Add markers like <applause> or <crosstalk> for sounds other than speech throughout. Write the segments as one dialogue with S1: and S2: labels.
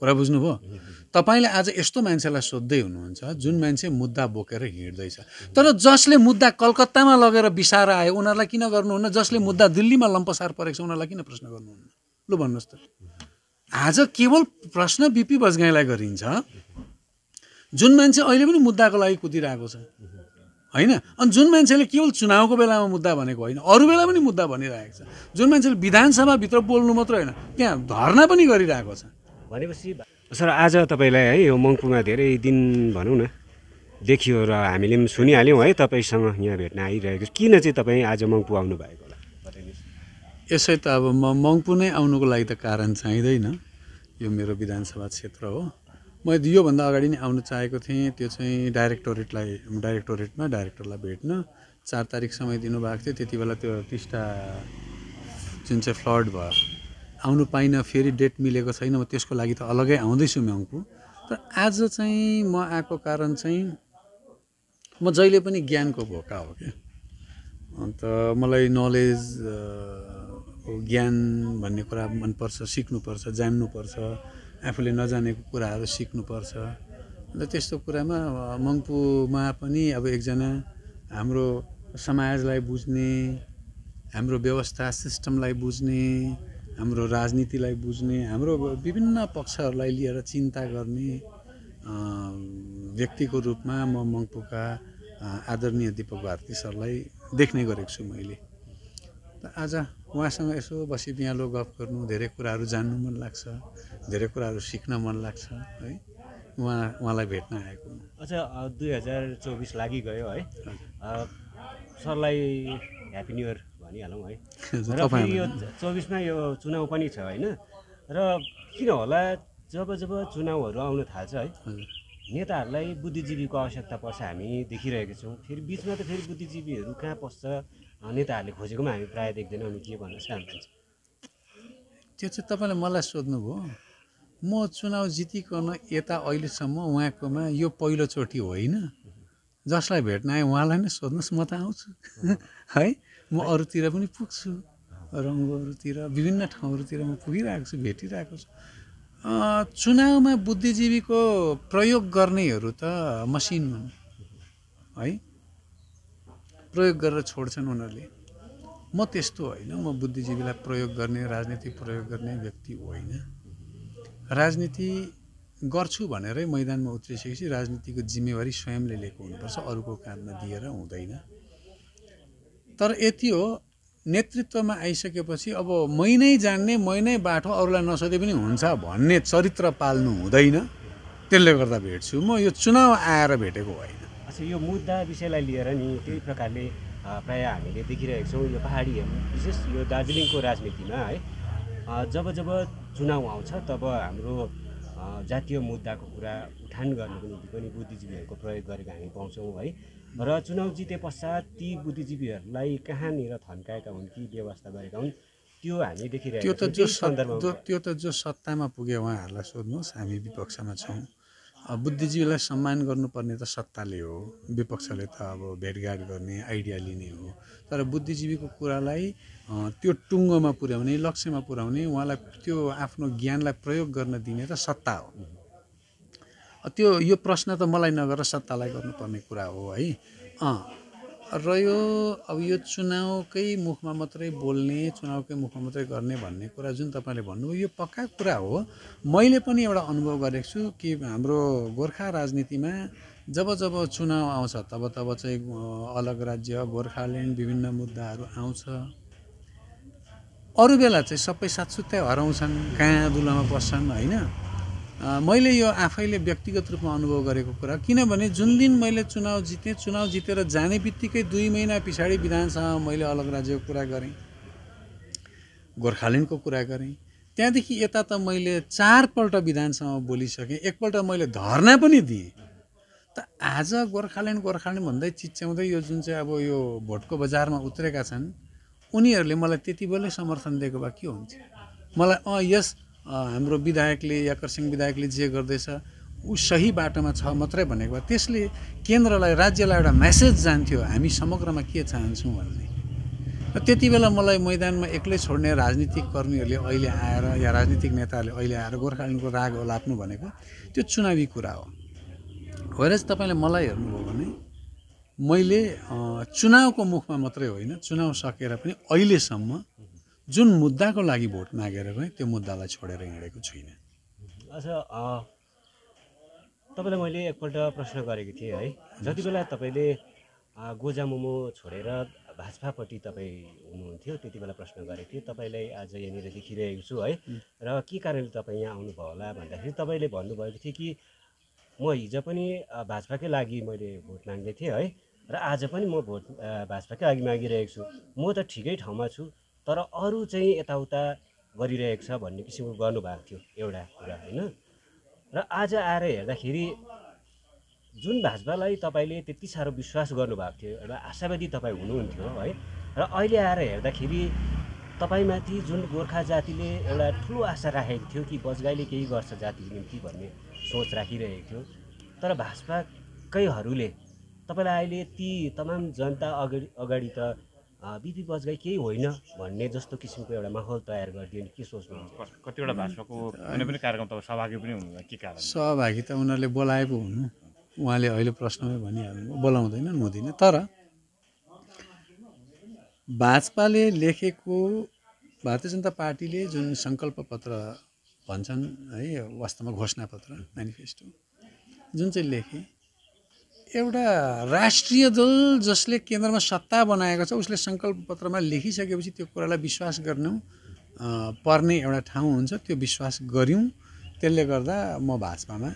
S1: कुरा बुझ्नुभयो तपाईँले आज यस्तो मान्छेलाई सोध्दै हुनुहुन्छ जुन मान्छे मुद्दा बोकेर हिँड्दैछ तर जसले मुद्दा कलकत्तामा लगेर बिसाएर आयो उनीहरूलाई किन गर्नुहुन्न जसले मुद्दा दिल्लीमा लम्पसार परेको छ उनीहरूलाई किन प्रश्न गर्नुहुन्न लु भन्नुहोस् त आज केवल प्रश्न बिपी बजगाईलाई गरिन्छ जुन मान्छे अहिले पनि मुद्दाको लागि कुदिरहेको छ होइन अनि जुन मान्छेले केवल चुनावको बेलामा मुद्दा भनेको होइन अरू बेला पनि मुद्दा भनिरहेको छ जुन मान्छेले विधानसभाभित्र बोल्नु मात्र होइन त्यहाँ धर्ना पनि गरिरहेको छ
S2: भनेपछि सर आज तपाईँलाई है यो मङ्पुमा धेरै दिन भनौँ न देखियो र हामीले पनि सुनिहाल्यौँ है तपाईँसँग यहाँ भेट्न आइरहेको किन चाहिँ तपाईँ आज मङ्पु आउनु भएको होला
S1: यसै त अब म मङ्पु नै आउनुको लागि त कारण चाहिँदैन यो मेरो विधानसभा क्षेत्र हो म योभन्दा अगाडि नै आउनु चाहेको थिएँ त्यो चाहिँ डाइरेक्टोरेटलाई डाइरेक्टोरेटमा डाइरेक्टरलाई भेट्न चार तारिक समय दिनुभएको थियो त्यति बेला त्यो टिस्टा जुन चाहिँ फ्लड भयो आउनु पाइनँ फेरि डेट मिलेको छैन म त्यसको लागि त अलग्गै आउँदैछु म्याङ्पू तर आज चाहिँ म आएको कारण चाहिँ म जहिले पनि ज्ञानको भोका हो क्या अन्त मलाई नलेज ज्ञान भन्ने कुरा मनपर्छ सिक्नुपर्छ जान्नुपर्छ आफूले नजानेको कुराहरू सिक्नुपर्छ अन्त त्यस्तो कुरामा मङ्पूमा पनि अब एकजना हाम्रो समाजलाई बुझ्ने हाम्रो व्यवस्था सिस्टमलाई बुझ्ने हाम्रो राजनीतिलाई बुझ्ने हाम्रो विभिन्न पक्षहरूलाई लिएर चिन्ता गर्ने व्यक्तिको रूपमा म मङ्पुका आदरणीय दिपक भारती सरलाई देख्ने गरेको छु मैले आज उहाँसँग यसो बसी बिहालो गफ गर्नु धेरै कुराहरू जान्नु मन लाग्छ धेरै कुराहरू सिक्न मन लाग्छ है उहाँ उहाँलाई भेट्न आएको
S2: अच्छा दुई हजार चौबिस लागि गयो है सरलाई ह्याप्पी न्यु इयर भनिहालौँ है
S1: <laughs> र फेरि यो
S2: चौबिसमा यो चुनाव पनि छ होइन र किन होला जब जब चुनावहरू आउन थाल्छ है नेताहरूलाई बुद्धिजीवीको आवश्यकता पर्छ हामी देखिरहेका छौँ फेरि बिचमा त फेरि बुद्धिजीवीहरू कहाँ पस्छ नेताहरूले खोजेकोमा हामी प्रायः
S1: देख्दैनौँ अनि के भन्न चाहन्छौँ त्यो चाहिँ तपाईँले मलाई सोध्नुभयो म चुनाव जितिकन यता अहिलेसम्म उहाँकोमा यो पहिलोचोटि होइन जसलाई भेट्न आएँ उहाँलाई नै सोध्नुहोस् म त आउँछु <laughs> है म अरूतिर पनि पुग्छु रङ्गहरूतिर विभिन्न ठाउँहरूतिर म पुगिरहेको छु भेटिरहेको छु चुनावमा बुद्धिजीवीको प्रयोग गर्नेहरू त मसिन हुन् है प्रयोग गरेर छोड्छन् उनीहरूले म त्यस्तो होइन म बुद्धिजीवीलाई प्रयोग गर्ने राजनीति प्रयोग गर्ने व्यक्ति होइन राजनीति गर्छु भनेरै मैदानमा उत्रिसकेपछि राजनीतिको जिम्मेवारी स्वयंले लिएको हुनुपर्छ अरूको काममा दिएर हुँदैन तर यति हो नेतृत्वमा आइसकेपछि अब मै नै जान्ने मै नै बाटो अरूलाई नसोधे पनि हुन्छ भन्ने चरित्र पाल्नु हुँदैन त्यसले गर्दा भेट्छु म यो चुनाव आएर भेटेको होइन
S2: अच्छा यो मुद्दा विषयलाई लिएर नि त्यही प्रकारले प्राय हामीले देखिरहेको छौँ यो पहाडीहरू विशेष यो दार्जिलिङको राजनीतिमा है जब जब चुनाव आउँछ तब हाम्रो जातीय मुद्दाको कुरा उत्थान गर्नको निम्ति पनि बुद्धिजीवीहरूको प्रयोग गरेको हामी पाउँछौँ है र चुनाव जिते पश्चात ती बुद्धिजीवीहरूलाई कहाँनिर थन्काएका हुन् कि व्यवस्था गरेका हुन् त्यो हामी देखिरहेको त्यो त जो सन्दर्भ
S1: त्यो त जो सत्तामा पुग्यो उहाँहरूलाई सोध्नुहोस् हामी विपक्षमा छौँ बुद्धिजीवीलाई सम्मान गर्नुपर्ने त सत्ताले हो विपक्षले त अब भेटघाट गर्ने आइडिया लिने हो तर बुद्धिजीवीको कुरालाई त्यो टुङ्गोमा पुर्याउने लक्ष्यमा पुर्याउने उहाँलाई त्यो आफ्नो ज्ञानलाई प्रयोग गर्न दिने त सत्ता हो त्यो यो प्रश्न त मलाई नगर सत्तालाई गर्नुपर्ने कुरा हो है अँ र यो अब यो चुनावकै मुखमा मात्रै बोल्ने चुनावकै मुखमा मात्रै गर्ने भन्ने कुरा जुन तपाईँले भन्नुभयो यो पक्का कुरा हो मैले पनि एउटा अनुभव गरेको छु कि हाम्रो गोर्खा राजनीतिमा जब जब चुनाव आउँछ तब तब चाहिँ अलग राज्य गोर्खाल्यान्ड विभिन्न मुद्दाहरू आउँछ अरू बेला चाहिँ सबै साथसुत्तै हराउँछन् कहाँ दुलामा बस्छन् होइन मैले यो आफैले व्यक्तिगत रूपमा अनुभव गरेको कुरा किनभने जुन दिन मैले चुनाव जितेँ चुनाव जितेर जाने बित्तिकै दुई महिना पछाडि विधानसभामा मैले अलग राज्यको कुरा गरेँ गोर्खाल्यान्डको कुरा गरेँ त्यहाँदेखि यता त मैले चारपल्ट विधानसभामा बोलिसकेँ एकपल्ट मैले धर्ना पनि दिएँ त आज गोर्खाल्यान्ड गोर्खाल्यान्ड भन्दै चिच्याउँदै यो जुन चाहिँ अब यो भोटको बजारमा उत्रेका छन् उनीहरूले मलाई त्यति बेलै समर्थन दिएको भए के हुन्छ मलाई अँ यस हाम्रो विधायकले या खरसाङ विधायकले जे गर्दैछ ऊ सही बाटोमा छ मात्रै भनेको भए त्यसले केन्द्रलाई राज्यलाई एउटा म्यासेज जान्थ्यो हामी समग्रमा के चाहन्छौँ भन्ने र त्यति बेला मलाई मैदानमा एक्लै छोड्ने राजनीतिक कर्मीहरूले अहिले आएर या राजनीतिक नेताहरूले अहिले आएर गोर्खाल्यान्डको राग लाप्नु भनेको त्यो चुनावी कुरा हो चाहिँ तपाईँले मलाई हेर्नुभयो भने मैले चुनावको मुखमा मात्रै होइन चुनाव सकेर पनि अहिलेसम्म जुन मुद्दाको लागि भोट मागेर गएँ त्यो मुद्दालाई छोडेर हिँडेको छुइनँ
S2: अच्छा तपाईँलाई मैले एकपल्ट प्रश्न गरेको थिएँ है जति बेला तपाईँले गोजा मोमो छोडेर भाजपापट्टि तपाईँ हुनुहुन्थ्यो त्यति बेला प्रश्न गरेको थिएँ तपाईँलाई आज यहाँनिर लेखिरहेको छु है र के कारणले तपाईँ यहाँ आउनुभयो होला भन्दाखेरि तपाईँले भन्नुभएको थियो कि म हिजो पनि भाजपाकै लागि मैले भोट माग्दै थिएँ है र आज पनि म भोट भाजपाकै लागि मागिरहेको छु म त ठिकै ठाउँमा छु तर अरू चाहिँ यताउता गरिरहेको छ भन्ने किसिमको गर्नुभएको थियो एउटा कुरा होइन र आज आएर हेर्दाखेरि जुन भाजपालाई तपाईँले त्यति साह्रो विश्वास गर्नुभएको थियो एउटा आशावादी तपाईँ हुनुहुन्थ्यो है र अहिले आएर हेर्दाखेरि तपाईँमाथि जुन गोर्खा जातिले एउटा ठुलो आशा राखेको थियो कि बजगाईले केही गर्छ जातिको निम्ति भन्ने सोच राखिरहेको थियो तर भाजपाकैहरूले तपाईँलाई अहिले ती तमाम जनता अगाडि अगाडि त बिपी बजगाई केही होइन भन्ने जस्तो किसिमको एउटा माहौल तयार गरिदियो नि के सोच्नु कतिवटा भाषाको कुनै पनि कार्यक्रम तपाईँ सहभागी पनि हुनुहुन्छ के कारण
S1: सहभागी त उनीहरूले बोलाएको पो हुनु उहाँले अहिले प्रश्नमै भनिहाल्नु बोलाउँदैनन् हुँदैन तर भाजपाले लेखेको भारतीय जनता पार्टीले जुन सङ्कल्प पत्र भन्छन् है वास्तवमा घोषणापत्र मेनिफेस्टो जुन चाहिँ लेखेँ एउटा राष्ट्रिय दल जसले केन्द्रमा सत्ता बनाएको छ उसले सङ्कल्प पत्रमा लेखिसकेपछि त्यो कुरालाई विश्वास गर्नु पर्ने एउटा ठाउँ हुन्छ त्यो विश्वास गऱ्यौँ त्यसले गर्दा म भाजपामा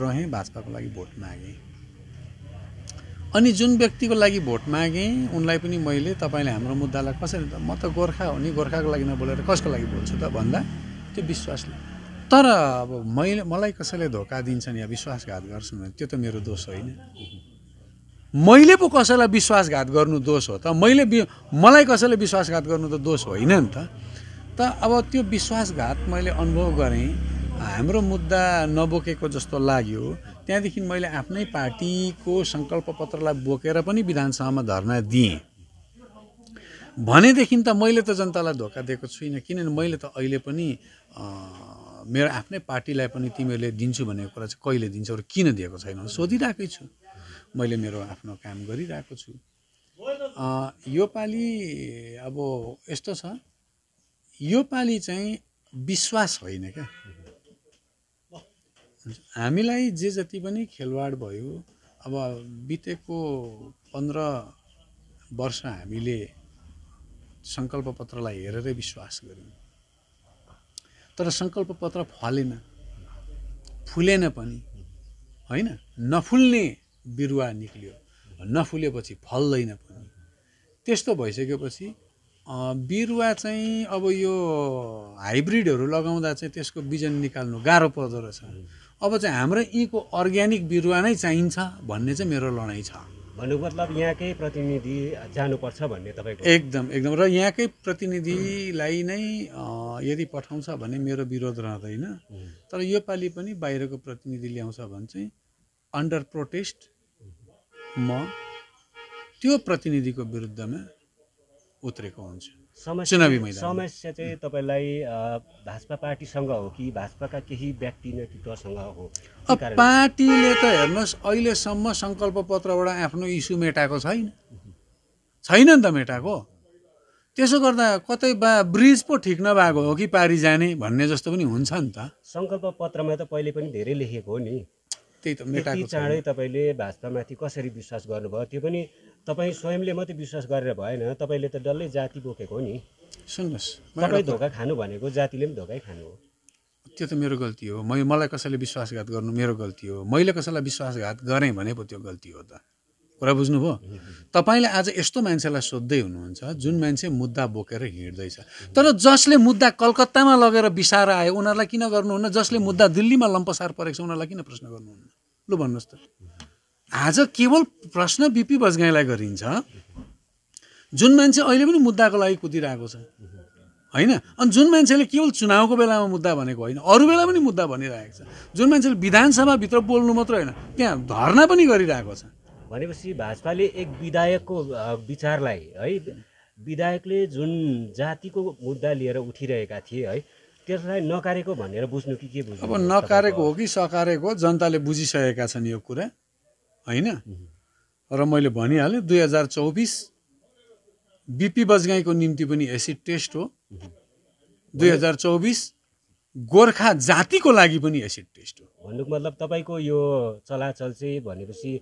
S1: रहेँ भाजपाको लागि भोट मागेँ अनि जुन व्यक्तिको लागि भोट मागेँ उनलाई पनि मैले तपाईँले हाम्रो मुद्दालाई कसरी त म त गोर्खा हो नि गोर्खाको लागि नबोलेर कसको लागि बोल्छु त भन्दा त्यो विश्वास तर अब मैले मलाई कसैले धोका दिन्छन् या विश्वासघात गर्छन् भने त्यो त मेरो दोष होइन मैले पो कसैलाई विश्वासघात गर्नु दोष हो त मैले मलाई कसैले विश्वासघात गर्नु त दोष होइन नि त त अब त्यो विश्वासघात मैले अनुभव गरेँ हाम्रो मुद्दा नबोकेको जस्तो लाग्यो त्यहाँदेखि मैले आफ्नै पार्टीको सङ्कल्प पत्रलाई बोकेर पनि विधानसभामा धर्ना दिएँ भनेदेखि त मैले त जनतालाई धोका दिएको छुइनँ किनभने मैले त अहिले पनि मेरो आफ्नै पार्टीलाई पनि तिमीहरूले दिन्छु भनेको कुरा चाहिँ कहिले दिन्छौ र किन दिएको छैन सोधिरहेकै छु मैले मेरो आफ्नो काम गरिरहेको छु योपालि अब यस्तो छ योपालि चाहिँ विश्वास होइन क्या हामीलाई जे जति पनि खेलवाड भयो अब बितेको पन्ध्र वर्ष हामीले सङ्कल्प पत्रलाई हेरेरै विश्वास गऱ्यौँ तर सङ्कल्प पत्र फलेन फुलेन पनि होइन नफुल्ने बिरुवा निक्लियो नफुलेपछि फल्दैन पनि त्यस्तो भइसकेपछि बिरुवा चाहिँ अब यो हाइब्रिडहरू लगाउँदा चाहिँ त्यसको बिजन निकाल्नु गाह्रो पर्दो रहेछ अब चाहिँ हाम्रो यीको अर्ग्यानिक बिरुवा नै चाहिन्छ भन्ने चाहिँ मेरो लडाइँ छ
S2: भन्नुको मतलब यहाँकै प्रतिनिधि जानुपर्छ भन्ने तपाईँको
S1: एकदम एकदम र यहाँकै प्रतिनिधिलाई नै यदि पठाउँछ भने मेरो विरोध रहँदैन तर योपालि पनि बाहिरको प्रतिनिधि ल्याउँछ भने चाहिँ अन्डर प्रोटेस्ट म त्यो प्रतिनिधिको विरुद्धमा उत्रेको हुन्छ चुनावी समस्या
S2: चाहिँ तपाईँलाई भाजपा पार्टीसँग हो कि भाजपाका केही व्यक्ति नेतृत्वसँग हो
S1: पार्टीले त हेर्नुहोस् अहिलेसम्म सङ्कल्प पत्रबाट आफ्नो इस्यु मेटाएको छैन छैन नि त मेटाएको त्यसो गर्दा कतै बा ब्रिज पो ठिक नभएको हो कि पारी जाने भन्ने जस्तो पनि हुन्छ नि त
S2: सङ्कल्प पत्रमा त पहिले पनि धेरै लेखेको हो नि त्यही त मेटाएको चाँडै तपाईँले भाजपामाथि कसरी विश्वास गर्नुभयो त्यो पनि तपाईँ स्वयंले मात्रै विश्वास गरेर भएन तपाईँले त डल्लै जाति बोकेको हो नि सुन्नुहोस् तपाईँ धोका खानु भनेको जातिले पनि धोकै खानु हो
S1: त्यो त मेरो गल्ती हो म मलाई कसैले विश्वासघात गर्नु मेरो गल्ती हो मैले कसैलाई विश्वासघात गरेँ भने पो त्यो गल्ती हो त कुरा बुझ्नुभयो तपाईँले आज यस्तो मान्छेलाई सोद्धै हुनुहुन्छ जुन मान्छे मुद्दा बोकेर हिँड्दैछ तर जसले मुद्दा कलकत्तामा लगेर बिसाएर आयो उनीहरूलाई किन गर्नुहुन्न जसले मुद्दा दिल्लीमा लम्पसार परेको छ उनीहरूलाई किन प्रश्न गर्नुहुन्न लु भन्नुहोस् त आज केवल प्रश्न बिपी बजगाईलाई गरिन्छ जुन मान्छे अहिले पनि मुद्दाको लागि कुदिरहेको छ होइन अनि जुन मान्छेले केवल चुनावको बेलामा मुद्दा भनेको होइन अरू बेला पनि मुद्दा भनिरहेको छ जुन मान्छेले विधानसभाभित्र बोल्नु मात्र होइन त्यहाँ धर्ना पनि गरिरहेको छ
S2: भनेपछि भाजपाले एक विधायकको विचारलाई है विधायकले जुन जातिको मुद्दा लिएर उठिरहेका थिए है त्यसलाई नकारेको भनेर बुझ्नु कि के बुझ्नु अब नकारेको
S1: हो कि सकारेको जनताले बुझिसकेका छन् यो कुरा होइन र मैले भनिहालेँ दुई हजार चौबिस बिपी बजगाईको निम्ति पनि एसिड टेस्ट हो दुई हजार चौबिस गोर्खा जातिको लागि पनि एसिड टेस्ट
S2: हो भन्नुको मतलब तपाईँको यो चलाचल चाहिँ भनेपछि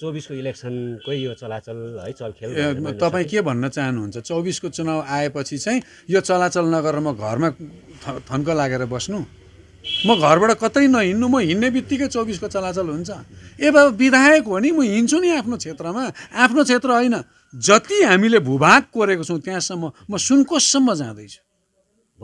S2: चौबिसको इलेक्सनकै यो चलाचल है चलखेल तपाईँ
S1: के भन्न चाहनुहुन्छ चौबिसको चुनाव आएपछि चाहिँ यो चलाचल नगरेर म घरमा थन्क लागेर बस्नु म घरबाट कतै नहिँड्नु म हिँड्ने बित्तिकै चौबिसको चलाचल हुन्छ ए बाबा विधायक हो नि म हिँड्छु नि आफ्नो क्षेत्रमा आफ्नो क्षेत्र होइन जति हामीले भूभाग कोरेको छौँ त्यहाँसम्म म सुनकोसम्म जाँदैछु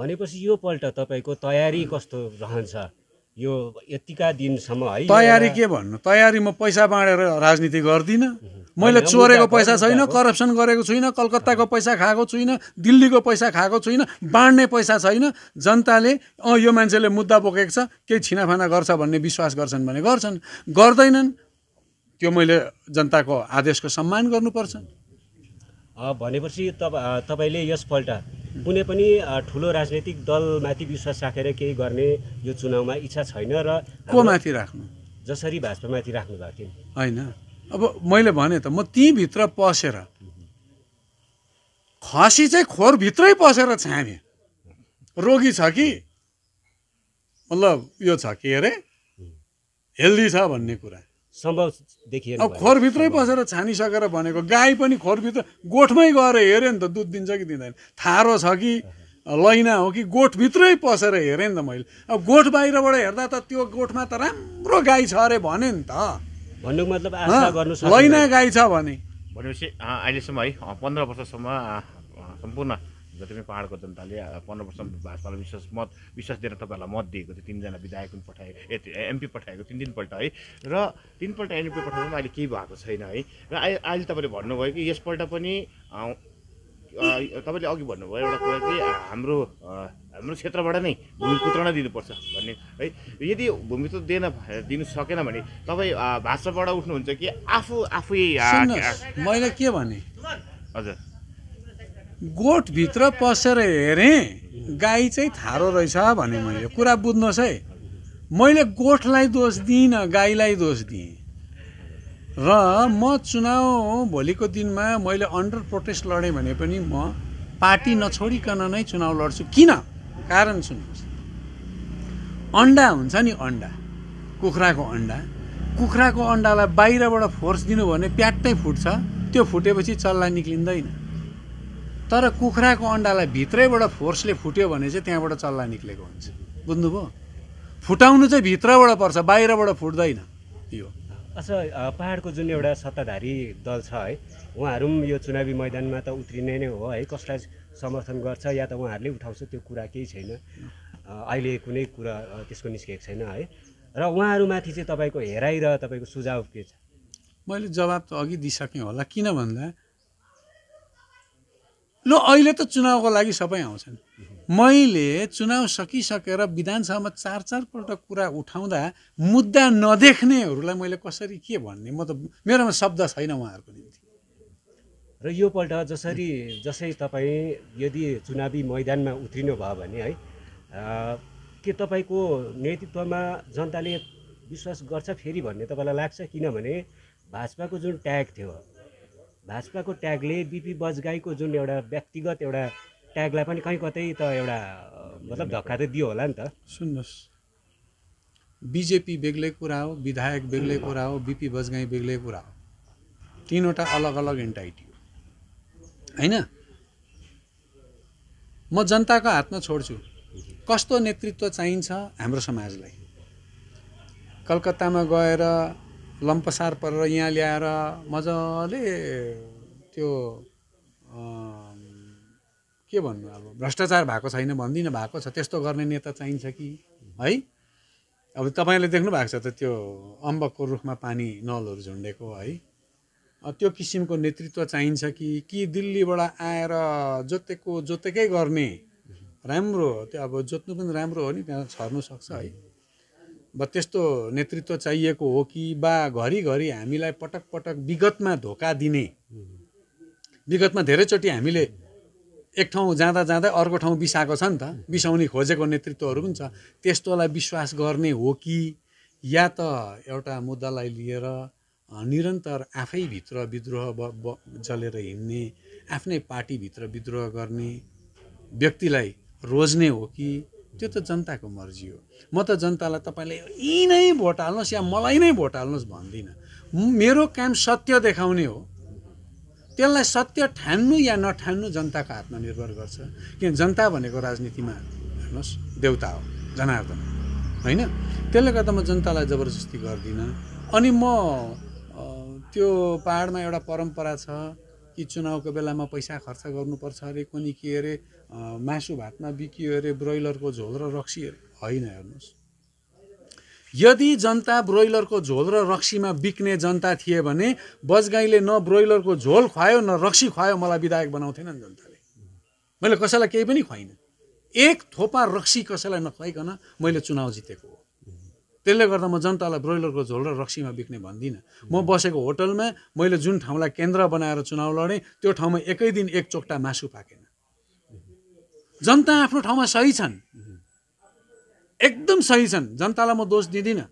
S2: भनेपछि यो योपल्ट तपाईँको तयारी कस्तो रहन्छ यो यतिका दिनसम्म है तयारी के भन्नु
S1: तयारी म पैसा बाँडेर राजनीति गर्दिनँ मैले चोरेको पैसा छैन करप्सन गरेको छुइनँ कलकत्ताको पैसा खाएको छुइनँ दिल्लीको पैसा खाएको छुइनँ बाँड्ने पैसा छैन जनताले अँ यो मान्छेले मुद्दा बोकेको छ केही छिनाफाना गर्छ भन्ने विश्वास गर्छन् भने गर्छन् गर्दैनन् त्यो मैले जनताको आदेशको सम्मान गर्नुपर्छ
S2: भनेपछि तप तपाईँले यसपल्ट कुनै पनि ठुलो राजनैतिक दलमाथि विश्वास राखेर केही गर्ने यो चुनावमा
S1: इच्छा छैन र कोमाथि राख्नु जसरी भाजपामाथि राख्नुभएको थियो होइन अब मैले भने त म तीभित्र पसेर खसी चाहिँ खोरभित्रै पसेर छामेँ रोगी छ कि मतलब यो छ के अरे हेल्दी छ भन्ने कुरा सम्भव देखिएन खोरभित्रै बसेर छानिसकेर भनेको गाई पनि खोरभित्र गोठमै गएर हेऱ्यो नि त दुध दिन्छ कि दिँदैन थारो छ कि लैना हो कि गोठभित्रै पसेर हेरेँ नि त मैले अब गोठ बाहिरबाट हेर्दा त त्यो गोठमा त राम्रो गाई छ अरे भने नि त भन्नुको मतलब लैना गाई छ भने
S2: भनेपछि अहिलेसम्म है पन्ध्र वर्षसम्म सम्पूर्ण जति पनि पाहाडको जनताले पन्ध्र वर्ष भाजपालाई विश्वास मत विश्वास दिएर तपाईँहरूलाई मत दिएको थियो तिनजना विधायक पनि पठाए एमपी पठाएको तिन तिनपल्ट है र तिनपल्ट एमपी पठाउनु अहिले केही भएको छैन है र अहिले तपाईँले भन्नुभयो कि यसपल्ट पनि तपाईँले अघि भन्नुभयो एउटा कुरा कि हाम्रो हाम्रो क्षेत्रबाट नै भूमि पुत्र पुत्रण दिनुपर्छ भन्ने है यदि भूमि त दिएन दिनु सकेन भने तपाईँ भाषाबाट उठ्नुहुन्छ कि आफू
S1: आफै मैले के भने हजुर गोठभित्र पसेर हेरेँ गाई चाहिँ थारो रहेछ भने मैले कुरा बुझ्नुहोस् है मैले गोठलाई दोष दिइनँ गाईलाई दोष दिएँ र म चुनाव भोलिको दिनमा मैले अन्डर प्रोटेस्ट लडेँ भने पनि म पार्टी नछोडिकन नै चुनाव लड्छु किन कारण सुन्नुहोस् अन्डा हुन्छ नि अन्डा कुखुराको अन्डा कुखुराको अन्डालाई बाहिरबाट फोर्स दिनु भने प्याट्टै फुट्छ त्यो फुटेपछि चल्ला निक्लिँदैन तर कुखुराको अन्डालाई भित्रैबाट फोर्सले फुट्यो भने चाहिँ त्यहाँबाट चल्ला निक्लेको हुन्छ बुझ्नुभयो फुटाउनु चाहिँ भित्रबाट पर्छ बाहिरबाट फुट्दैन यो
S2: अच्छा पाहाडको जुन एउटा सत्ताधारी दल छ है उहाँहरू पनि यो चुनावी मैदानमा त उत्रिने नै हो है कसलाई समर्थन गर्छ या त उहाँहरूले उठाउँछ त्यो कुरा केही छैन अहिले कुनै कुरा त्यसको निस्केको छैन है र उहाँहरूमाथि चाहिँ तपाईँको हेराइ र तपाईँको सुझाव के छ मैले जवाब
S1: त अघि दिइसकेँ होला किन भन्दा ल अहिले त चुनावको लागि सबै आउँछन् मैले चुनाव सकिसकेर विधानसभामा चार चारपल्ट कुरा उठाउँदा मुद्दा नदेख्नेहरूलाई मैले कसरी के भन्ने म त मेरोमा शब्द छैन उहाँहरूको निम्ति र यो योपल्ट जसरी जसै तपाईँ
S2: यदि चुनावी मैदानमा उत्रिनु भयो भने है के तपाईँको नेतृत्वमा जनताले विश्वास गर्छ फेरि भन्ने तपाईँलाई लाग्छ किनभने भाजपाको जुन ट्याग थियो भाजपाको ट्यागले बिपी बजगाईको जुन एउटा व्यक्तिगत एउटा
S1: ट्यागलाई पनि कहीँ कतै त एउटा मतलब धक्का त दियो होला नि त सुन्नुहोस् बिजेपी बेग्लै कुरा हो विधायक बेग्लै कुरा हो बिपी बजगाई बेग्लै कुरा हो तिनवटा अलग अलग एन्टाइटी हो होइन म जनताको हातमा छोड्छु कस्तो नेतृत्व चाहिन्छ हाम्रो समाजलाई कलकत्तामा गएर लम्पसार परेर यहाँ ल्याएर मजाले त्यो के भन्नु अब भ्रष्टाचार भएको छैन भन्दिनँ भएको छ त्यस्तो गर्ने नेता चाहिन्छ कि है अब तपाईँले देख्नु भएको छ त त्यो अम्बकको रुखमा पानी नलहरू झुन्डेको है त्यो किसिमको नेतृत्व चाहिन्छ कि कि दिल्लीबाट आएर जोतेको जोतेकै गर्ने राम्रो त्यो अब जोत्नु पनि राम्रो हो नि त्यहाँ छर्नु सक्छ है वा त्यस्तो नेतृत्व चाहिएको हो कि बा घरिघरि हामीलाई पटक पटक विगतमा धोका दिने विगतमा धेरैचोटि हामीले एक ठाउँ जाँदा जाँदै अर्को ठाउँ बिसाएको छ नि त बिसाउने खोजेको नेतृत्वहरू पनि छ त्यस्तोलाई विश्वास गर्ने हो कि या त एउटा मुद्दालाई लिएर निरन्तर आफैभित्र विद्रोह जलेर हिँड्ने आफ्नै पार्टीभित्र विद्रोह गर्ने व्यक्तिलाई रोज्ने हो कि त्यो त जनताको मर्जी हो म त जनतालाई तपाईँले यी नै भोट हाल्नुहोस् या मलाई नै भोट हाल्नुहोस् भन्दिनँ मेरो काम सत्य देखाउने हो त्यसलाई सत्य ठान्नु या नठान्नु जनताको हातमा निर्भर गर्छ किन जनता भनेको राजनीतिमा हेर्नुहोस् देउता हो जनार्दन होइन त्यसले गर्दा म जनतालाई जबरजस्ती गर्दिनँ अनि म त्यो पाहाडमा एउटा परम्परा छ कि चुनावको बेलामा पैसा खर्च गर्नुपर्छ अरे कुनि के अरे मासु भातमा बिकियो अरे ब्रोइलरको झोल र रक्सी होइन हेर्नुहोस् यदि जनता ब्रोइलरको झोल र रक्सीमा बिक्ने जनता थिए भने बजगाईले न ब्रोइलरको झोल खुवायो न रक्सी खुवायो मलाई विधायक बनाउँथेनन् जनताले मैले कसैलाई केही पनि खुवाइनँ एक थोपा रक्सी कसैलाई नखुवाइकन मैले चुनाव जितेको हो त्यसले गर्दा म जनतालाई ब्रोइलरको झोल र रक्सीमा बिक्ने भन्दिनँ म बसेको होटलमा मैले जुन ठाउँलाई केन्द्र बनाएर चुनाव लडेँ त्यो ठाउँमा एकै दिन एक चोकटा मासु पाकेन जनता आफ्नो ठाउँमा सही छन् एकदम सही छन् जनतालाई म दोष दिँदिनँ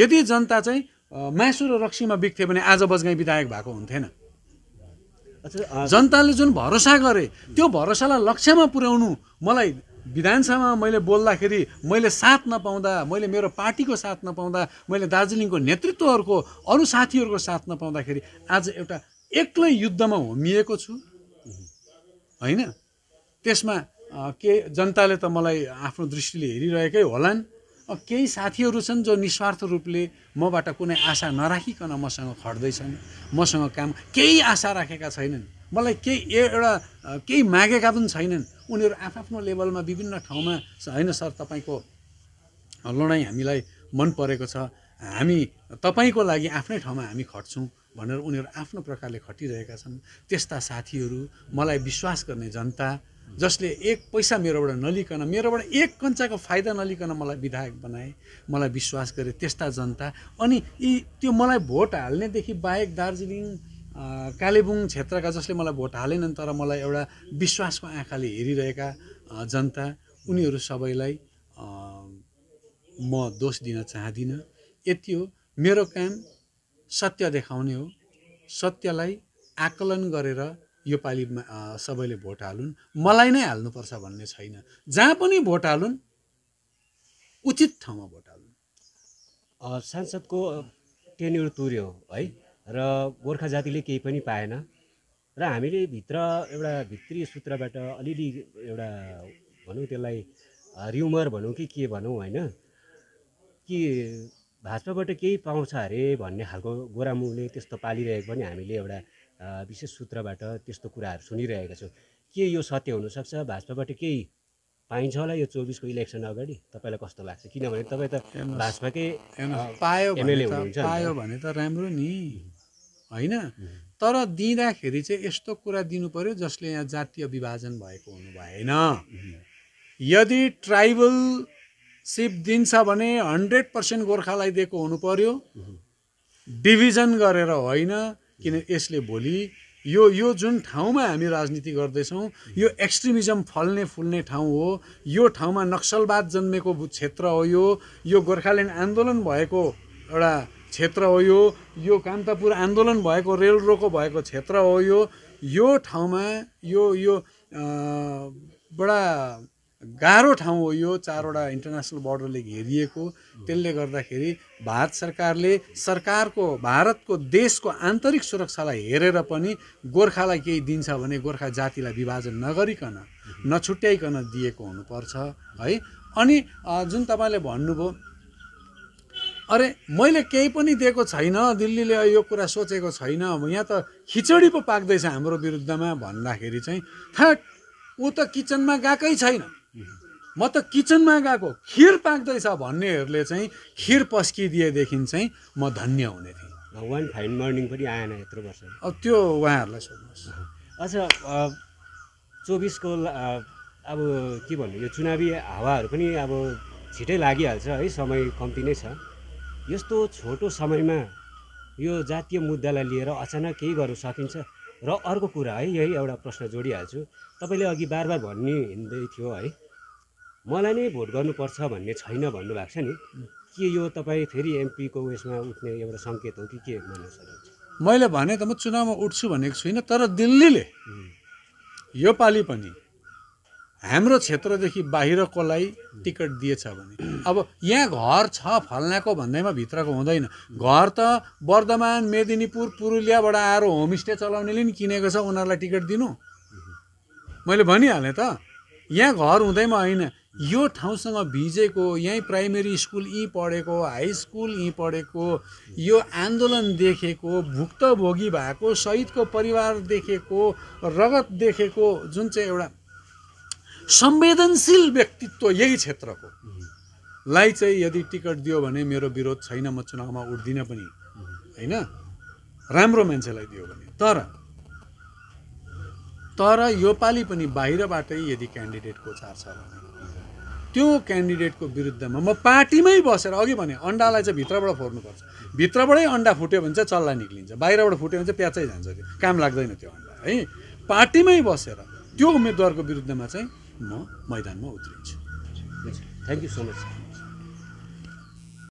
S1: यदि जनता चाहिँ मासु र रक्सीमा बिक्थ्यो भने आज बजगाई विधायक भएको हुन्थेन जनताले जुन भरोसा गरे त्यो भरोसालाई लक्ष्यमा पुर्याउनु मलाई विधानसभामा मैले बोल्दाखेरि मैले साथ नपाउँदा मैले मेरो पार्टीको साथ नपाउँदा मैले दार्जिलिङको नेतृत्वहरूको अरू साथीहरूको साथ नपाउँदाखेरि आज एउटा एक्लै युद्धमा होमिएको छु होइन त्यसमा के जनताले त मलाई आफ्नो दृष्टिले हेरिरहेकै होलान् केही साथीहरू छन् जो निस्वार्थ रूपले मबाट कुनै आशा नराखिकन मसँग खट्दैछन् मसँग काम केही आशा राखेका छैनन् मलाई केही एउटा केही मागेका पनि छैनन् उनीहरू आफआफ्नो लेभलमा विभिन्न ठाउँमा होइन सर तपाईँको लडाइँ हामीलाई मन परेको छ हामी तपाईँको लागि आफ्नै ठाउँमा हामी खट्छौँ भनेर उनीहरू आफ्नो प्रकारले खटिरहेका छन् त्यस्ता साथीहरू मलाई विश्वास गर्ने जनता जसले एक पैसा मेरोबाट नलिकन मेरोबाट एक कञ्चाको फाइदा नलिकन मलाई विधायक बनाए मलाई विश्वास गरे त्यस्ता जनता अनि यी त्यो मलाई भोट हाल्नेदेखि बाहेक दार्जिलिङ कालेबुङ क्षेत्रका जसले मलाई भोट हालेनन् तर मलाई एउटा विश्वासको आँखाले हेरिरहेका जनता उनीहरू सबैलाई म दोष दिन चाहदिनँ यति हो मेरो काम सत्य देखाउने हो सत्यलाई आकलन गरेर योपालि सबैले भोट हालुन् मलाई नै हाल्नुपर्छ भन्ने छैन जहाँ पनि भोट हालुन् उचित ठाउँमा भोट हालुन् सांसदको टेन्युर तुर्यो है र
S2: गोर्खा जातिले केही पनि पाएन र हामीले भित्र एउटा भित्री सूत्रबाट अलिअलि एउटा भनौँ त्यसलाई रिउमर भनौँ कि के भनौँ होइन कि भाजपाबाट केही पाउँछ अरे भन्ने खालको गोरामुले त्यस्तो पालिरहेको पनि हामीले एउटा विशेष सूत्रबाट त्यस्तो कुराहरू सुनिरहेको छु के यो सत्य हुनसक्छ भाजपाबाट केही पाइन्छ होला यो चौबिसको इलेक्सन अगाडि तपाईँलाई कस्तो लाग्छ किनभने तपाईँ त भाजपाकै
S1: पायो पायो भने त राम्रो नि होइन तर दिँदाखेरि चाहिँ यस्तो कुरा दिनु पर्यो जसले यहाँ जातीय विभाजन भएको हुनु भएन यदि ट्राइबल सिप दिन्छ भने हन्ड्रेड पर्सेन्ट गोर्खालाई दिएको हुनु पर्यो डिभिजन गरेर होइन किन यसले भोलि यो यो जुन ठाउँमा हामी राजनीति गर्दैछौँ यो एक्सट्रिमिजम फल्ने फुल्ने ठाउँ हो यो ठाउँमा नक्सलवाद जन्मेको क्षेत्र हो यो यो गोर्खाल्यान्ड आन्दोलन भएको एउटा क्षेत्र हो यो यो कान्तापुर आन्दोलन भएको रेल रोको भएको क्षेत्र हो यो यो ठाउँमा यो यो बडा गाह्रो ठाउँ हो यो चारवटा इन्टरनेसनल बोर्डरले घेरिएको त्यसले गर्दाखेरि भारत सरकारले सरकारको भारतको देशको आन्तरिक सुरक्षालाई हेरेर पनि गोर्खालाई केही दिन्छ भने गोर्खा जातिलाई विभाजन नगरिकन नछुट्याइकन दिएको हुनुपर्छ है अनि जुन तपाईँले भन्नुभयो अरे मैले केही पनि दिएको छैन दिल्लीले यो कुरा सोचेको छैन यहाँ त खिचडी पो पाक्दैछ हाम्रो विरुद्धमा भन्दाखेरि चाहिँ थाट ऊ त किचनमा गएकै छैन म त किचनमा गएको खिर पाक्दैछ भन्नेहरूले चाहिँ खिर पस्किदिएदेखि चाहिँ म धन्य हुने थिएँ भगवान् फाइन मर्निङ पनि आएन यत्रो वर्ष
S2: अब त्यो उहाँहरूलाई सोध्नुहोस् अच्छा चौबिसको अब के भन्नु यो चुनावी हावाहरू पनि अब छिटै लागिहाल्छ है समय कम्ती नै छ यस्तो छोटो समयमा यो जातीय मुद्दालाई लिएर अचानक केही गर्न सकिन्छ र अर्को कुरा है यही एउटा प्रश्न जोडिहाल्छु तपाईँले अघि बार बार भन्ने हिँड्दै थियो है मलाई नै भोट गर्नुपर्छ भन्ने छैन भन्नुभएको छ नि
S1: के यो तपाईँ फेरि एमपीको उयसमा उठ्ने एउटा सङ्केत हो कि के भन्नु मैले भने त म चुनावमा उठ्छु भनेको छुइनँ तर दिल्लीले यो योपालि पनि हाम्रो क्षेत्रदेखि बाहिरकोलाई टिकट दिएछ भने अब यहाँ घर छ फल्नाको भन्दैमा भित्रको हुँदैन घर त वर्धमान मेदिनीपुर पुरुलियाबाट आएर होमस्टे चलाउनेले नि किनेको छ उनीहरूलाई टिकट दिनु मैले भनिहालेँ त यहाँ घर हुँदैमा होइन यो ठाउँसँग भिजेको यहीँ प्राइमेरी स्कुल यहीँ पढेको हाई स्कुल यहीँ पढेको यो आन्दोलन देखेको भुक्तभोगी भएको शहीदको परिवार देखेको रगत देखेको जुन चाहिँ एउटा संवेदनशील व्यक्तित्व यही क्षेत्रको लाई चाहिँ यदि टिकट दियो भने मेरो विरोध छैन म चुनावमा उठ्दिनँ पनि होइन राम्रो मान्छेलाई दियो भने तर तर योपालि पनि बाहिरबाटै यदि क्यान्डिडेटको चार छ भने त्यो क्यान्डिडेटको विरुद्धमा म पार्टीमै बसेर अघि भने अन्डालाई चाहिँ भित्रबाट फोर्नुपर्छ भित्रबाटै अन्डा फुट्यो भने चाहिँ चल्ला निक्लिन्छ बाहिरबाट फुट्यो भने चाहिँ प्याचै जान्छ त्यो काम लाग्दैन त्यो अन्डा है पार्टीमै बसेर त्यो उम्मेदवारको विरुद्धमा चाहिँ म मैदानमा उत्रिन्छु थ्याङ्क यू सो मच